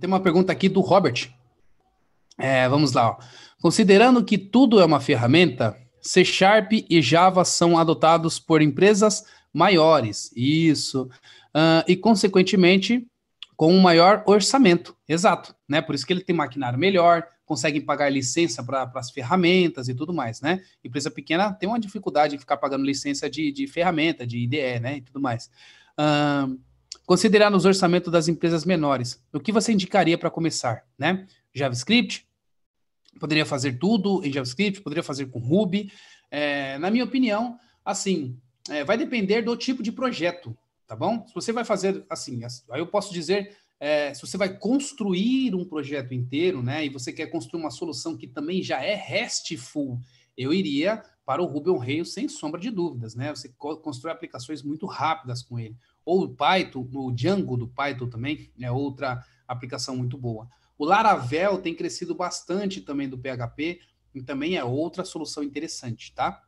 Tem uma pergunta aqui do Robert. É, vamos lá. Ó. Considerando que tudo é uma ferramenta, C Sharp e Java são adotados por empresas maiores, isso, uh, e consequentemente com um maior orçamento, exato, né? Por isso que ele tem maquinário melhor, conseguem pagar licença para as ferramentas e tudo mais, né? Empresa pequena tem uma dificuldade em ficar pagando licença de, de ferramenta, de IDE, né? E tudo mais. Uh, Considerar nos orçamentos das empresas menores. O que você indicaria para começar, né? JavaScript? Poderia fazer tudo em JavaScript, poderia fazer com Ruby. É, na minha opinião, assim, é, vai depender do tipo de projeto, tá bom? Se você vai fazer, assim, aí eu posso dizer é, se você vai construir um projeto inteiro, né, e você quer construir uma solução que também já é RESTful, eu iria para o Ruby on Rails, sem sombra de dúvidas, né? Você constrói aplicações muito rápidas com ele. Ou o Python, o Django do Python também, é outra aplicação muito boa. O Laravel tem crescido bastante também do PHP, e também é outra solução interessante, tá?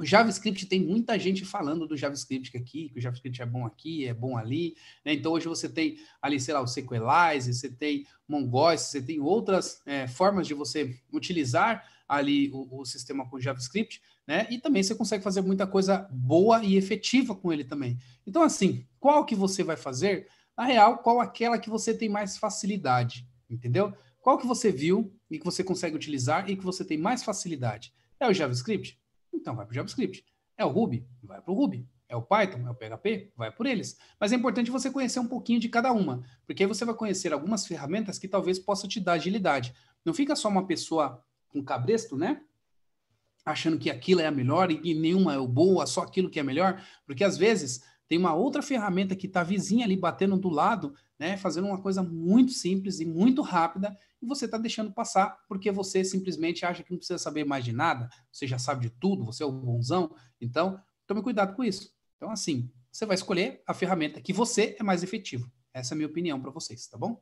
O JavaScript tem muita gente falando do JavaScript aqui, que o JavaScript é bom aqui, é bom ali. Né? Então hoje você tem ali, sei lá, o Sequelize, você tem Mongoose, você tem outras é, formas de você utilizar ali o, o, sistema com JavaScript, né? E também você consegue fazer muita coisa boa e efetiva com ele também. Então, assim, qual que você vai fazer? Na real, qual aquela que você tem mais facilidade, entendeu? Qual que você viu e que você consegue utilizar e que você tem mais facilidade? É o JavaScript? Então vai para o JavaScript. É o Ruby? Vai para o Ruby. É o Python? É o PHP? Vai por eles. Mas é importante você conhecer um pouquinho de cada uma, porque aí você vai conhecer algumas ferramentas que talvez possam te dar agilidade. Não fica só uma pessoa com cabresto, né? Achando que aquilo é a melhor e que nenhuma é boa, só aquilo que é melhor, porque às vezes tem uma outra ferramenta que está vizinha ali batendo do lado né? Fazendo uma coisa muito simples e muito rápida e você está deixando passar porque você simplesmente acha que não precisa saber mais de nada, você já sabe de tudo, você é o bonzão. Então, tome cuidado com isso. Então, assim, você vai escolher a ferramenta que você é mais efetivo. Essa é a minha opinião para vocês, tá bom?